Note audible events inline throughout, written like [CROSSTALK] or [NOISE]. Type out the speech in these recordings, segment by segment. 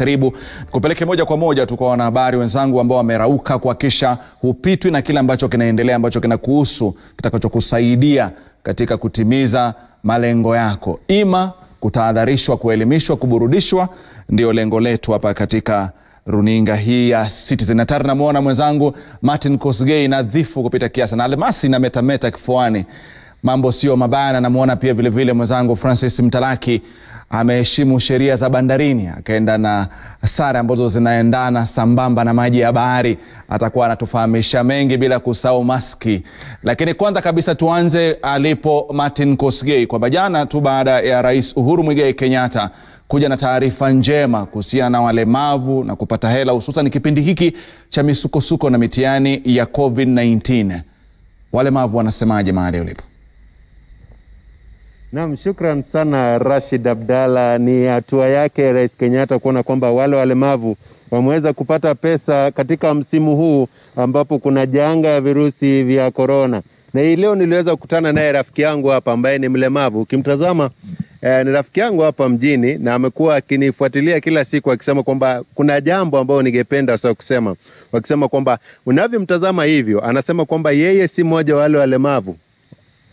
Karibu kupeleke moja kwa moja tu kwa wanahabari wenzangu ambao wamerauka kuhakisha hupitwi na kile ambacho kinaendelea ambacho kinakuhusu kitakachokusaidia katika kutimiza malengo yako, ima kutahadharishwa, kuelimishwa, kuburudishwa, ndio lengo letu hapa katika runinga hii ya Citizen. Hatari namwona mwenzangu Martin Kosgei nadhifu kupita kiasi na almasi na metameta kifuani mambo sio mabaya na namwona pia vilevile mwenzangu francis mtalaki ameheshimu sheria za bandarini akaenda na sare ambazo zinaendana sambamba na maji ya bahari atakuwa anatufahamisha mengi bila kusahau maski lakini kwanza kabisa tuanze alipo martin kosgei kwamba jana tu baada ya rais uhuru mwigai kenyatta kuja na taarifa njema kuhusiana na walemavu na kupata hela hususan kipindi hiki cha misukosuko na mitihani ya covid-19 walemavu wanasemaje mahali ulipo Naam, shukran sana Rashid Abdalla. Ni hatua yake Rais Kenyatta kuona kwamba wale walemavu wameweza kupata pesa katika msimu huu ambapo kuna janga ya virusi vya korona. Na hii leo niliweza kukutana naye rafiki yangu hapa ambaye ni mlemavu, ukimtazama eh, ni rafiki yangu hapa mjini na amekuwa akinifuatilia kila siku akisema kwamba kuna jambo ambayo ningependa sasa kusema, wakisema kwamba unavyomtazama hivyo, anasema kwamba yeye si mmoja wale walemavu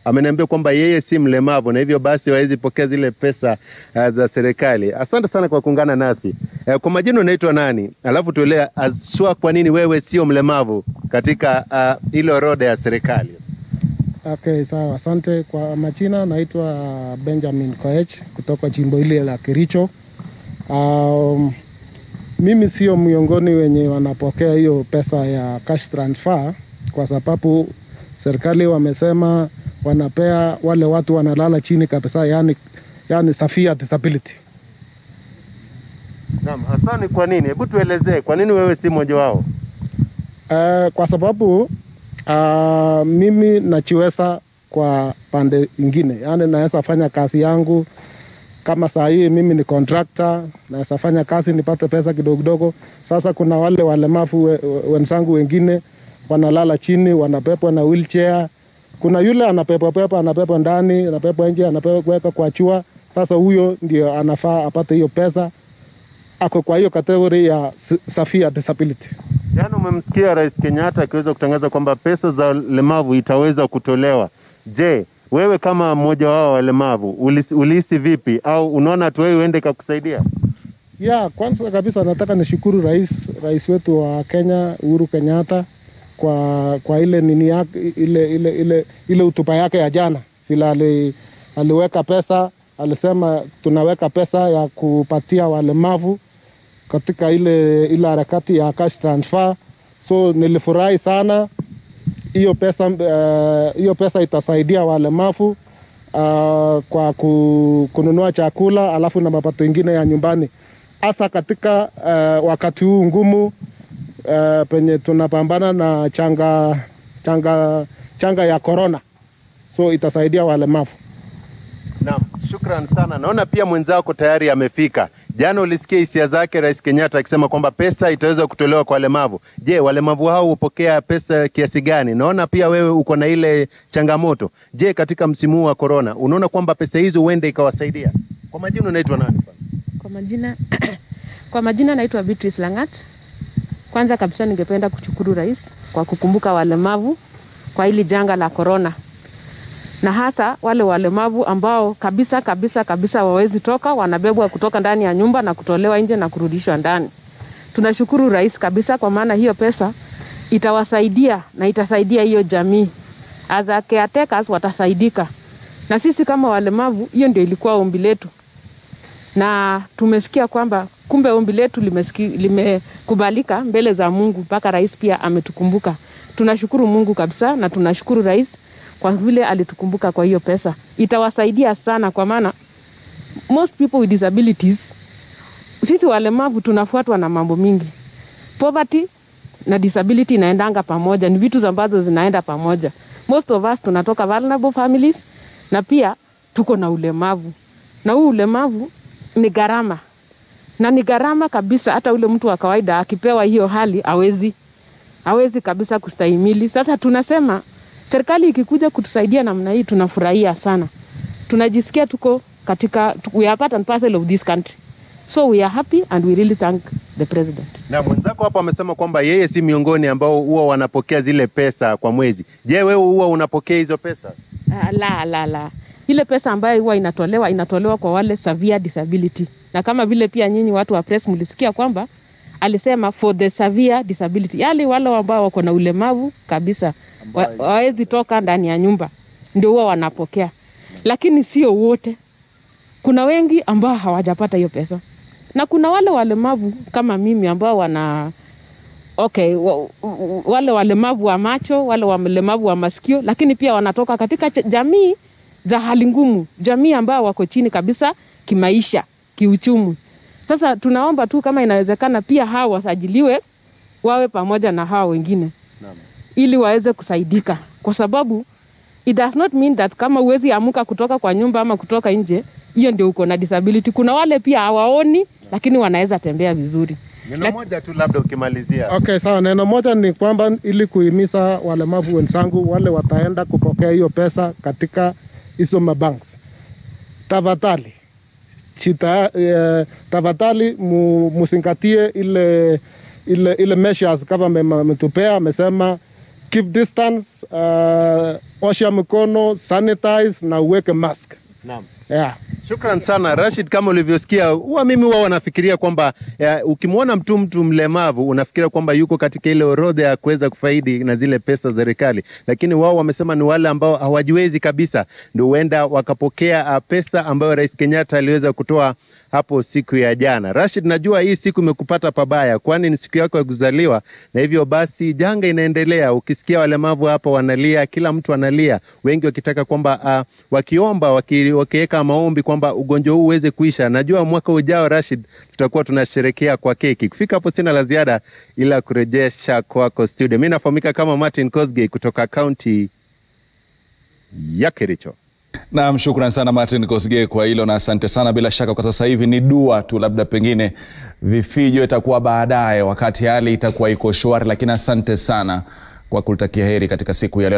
ameniambia kwamba yeye si mlemavu na hivyo basi hawezi pokea zile pesa uh, za serikali. Asante sana kwa kuungana nasi. Uh, kwa majina unaitwa nani? Alafu tuelea aswa kwa nini wewe sio mlemavu katika uh, ile orodha ya serikali. Okay, sawa. Asante kwa majina, naitwa Benjamin Koech kutoka jimbo hili la Kericho. Um, mimi sio miongoni wenye wanapokea hiyo pesa ya cash transfer kwa sababu serikali wamesema wanapea wale watu wanalala chini kabisa, yani, yani safia disability. Naam, hasa kwa nini? Hebu tuelezee kwa nini wewe si mmoja wao? Uh, kwa sababu uh, mimi nachiweza kwa pande ingine, yani naweza fanya kazi yangu kama saa hii mimi ni contractor, naweza fanya kazi nipate pesa kidogo kidogo. Sasa kuna wale walemavu wenzangu wengine wanalala chini, wanabebwa na wheelchair kuna yule anapepwa pepa, anapepa ndani, anapepwa nje, anapeweka kwa chua. Sasa huyo ndio anafaa apate hiyo pesa, ako kwa hiyo kategori ya severe disability. Jana yaani umemsikia Rais Kenyatta akiweza kutangaza kwamba pesa za lemavu itaweza kutolewa. Je, wewe kama mmoja wao walemavu ulihisi vipi au unaona tu wewe uende kakusaidia Ya, kwanza kabisa nataka nishukuru rais, rais wetu wa Kenya Uhuru Kenyatta kwa, kwa ile nini yake, ile, ile, ile, ile utupa yake ya jana vile ali, aliweka pesa, alisema tunaweka pesa ya kupatia walemavu katika ile ile harakati ya cash transfer. So nilifurahi sana hiyo pesa eh, hiyo uh, pesa itasaidia walemavu uh, kwa ku, kununua chakula alafu na mapato ingine ya nyumbani, hasa katika uh, wakati huu ngumu uh, penye tunapambana na changa, changa, changa ya korona, so itasaidia walemavu. Naam, shukran sana. Naona pia mwenzako tayari amefika. Jana ulisikia hisia zake Rais Kenyatta akisema kwamba pesa itaweza kutolewa kwa walemavu. Je, walemavu hao hupokea pesa kiasi gani? Naona pia wewe uko na ile changamoto. Je, katika msimu wa korona unaona kwamba pesa hizo huenda ikawasaidia? Kwa majina unaitwa nani? Kwa majina [CLEARS THROAT] kwa majina naitwa Beatrice Langat. Kwanza kabisa ningependa kushukuru rais kwa kukumbuka walemavu kwa hili janga la korona, na hasa wale walemavu ambao kabisa kabisa kabisa wawezi toka, wanabebwa kutoka ndani ya nyumba na kutolewa nje na kurudishwa ndani. Tunashukuru rais kabisa, kwa maana hiyo pesa itawasaidia na itasaidia hiyo jamii, as caretakers watasaidika, na sisi kama walemavu, hiyo ndio ilikuwa ombi letu na tumesikia kwamba kumbe ombi letu limekubalika lime mbele za Mungu, mpaka rais pia ametukumbuka. Tunashukuru Mungu kabisa na tunashukuru rais kwa vile alitukumbuka. Kwa hiyo pesa itawasaidia sana, kwa maana most people with disabilities, sisi walemavu tunafuatwa na mambo mingi. Poverty na disability inaendanga pamoja, ni vitu ambazo zinaenda pamoja. Most of us tunatoka vulnerable families na pia tuko na ulemavu, na huu ulemavu ni gharama na ni gharama kabisa. Hata ule mtu wa kawaida akipewa hiyo hali awezi hawezi kabisa kustahimili. Sasa tunasema serikali ikikuja kutusaidia namna hii, tunafurahia sana, tunajisikia tuko katika we are part and parcel of this country. So we are happy and we really thank the president. Na mwenzako hapo amesema kwamba yeye si miongoni ambao huwa wanapokea zile pesa kwa mwezi. Je, wewe huwa unapokea hizo pesa? Uh, la la la ile pesa ambayo huwa inatolewa inatolewa kwa wale severe disability, na kama vile pia nyinyi watu wa press mlisikia kwamba alisema for the severe disability, yale wale ambao wako na ulemavu kabisa hawezi wa, toka ndani ya nyumba, ndio huwa wanapokea, lakini sio wote. Kuna wengi ambao hawajapata hiyo pesa, na kuna wale walemavu kama mimi ambao wana okay, wale walemavu wa macho, wale walemavu wa masikio, lakini pia wanatoka katika jamii za hali ngumu, jamii ambao wako chini kabisa kimaisha, kiuchumi. Sasa tunaomba tu kama inawezekana, pia hao wasajiliwe wawe pamoja na hao wengine Naam. ili waweze kusaidika, kwa sababu it does not mean that kama uwezi amuka kutoka kwa nyumba ama kutoka nje, hiyo ndio uko na disability. Kuna wale pia hawaoni lakini wanaweza tembea vizuri. Neno Laki... moja tu labda ukimalizia. Okay, sawa. Neno moja ni kwamba ili kuhimiza walemavu wenzangu wale wataenda kupokea hiyo pesa katika hizo mabanks tafadhali chita uh, eh, tafadhali musingatie ile ile ile measures government ametupea, amesema keep distance, uh, osha mikono, sanitize na uweke mask. Naam. Yeah. Shukran sana Rashid, kama ulivyosikia, huwa mimi huwa wanafikiria kwamba ukimwona mtu mtu mlemavu unafikiria kwamba yuko katika ile orodha ya kuweza kufaidi na zile pesa za serikali, lakini wao wamesema ni wale ambao hawajiwezi kabisa ndio huenda wakapokea ah, pesa ambayo Rais Kenyatta aliweza kutoa hapo siku ya jana. Rashid, najua hii siku imekupata pabaya, kwani ni siku yako ya kuzaliwa, na hivyo basi janga inaendelea. Ukisikia walemavu hapa wanalia, kila mtu analia, wengi wakitaka kwamba uh, wakiomba wakiweka maombi kwamba kwamba ugonjwa huu uweze kuisha. Najua mwaka ujao Rashid, tutakuwa tunasherekea kwa keki. Kufika hapo sina la ziada, ila kurejesha kwako studio. Mimi nafahamika kama Martin Kosgei kutoka kaunti ya Kericho. Naam, shukran sana Martin Kosgei kwa hilo na asante sana. Bila shaka kwa sasa hivi ni dua tu, labda pengine vifijo itakuwa baadaye, wakati hali itakuwa iko shwari, lakini asante sana kwa kulitakia heri katika siku ya leo.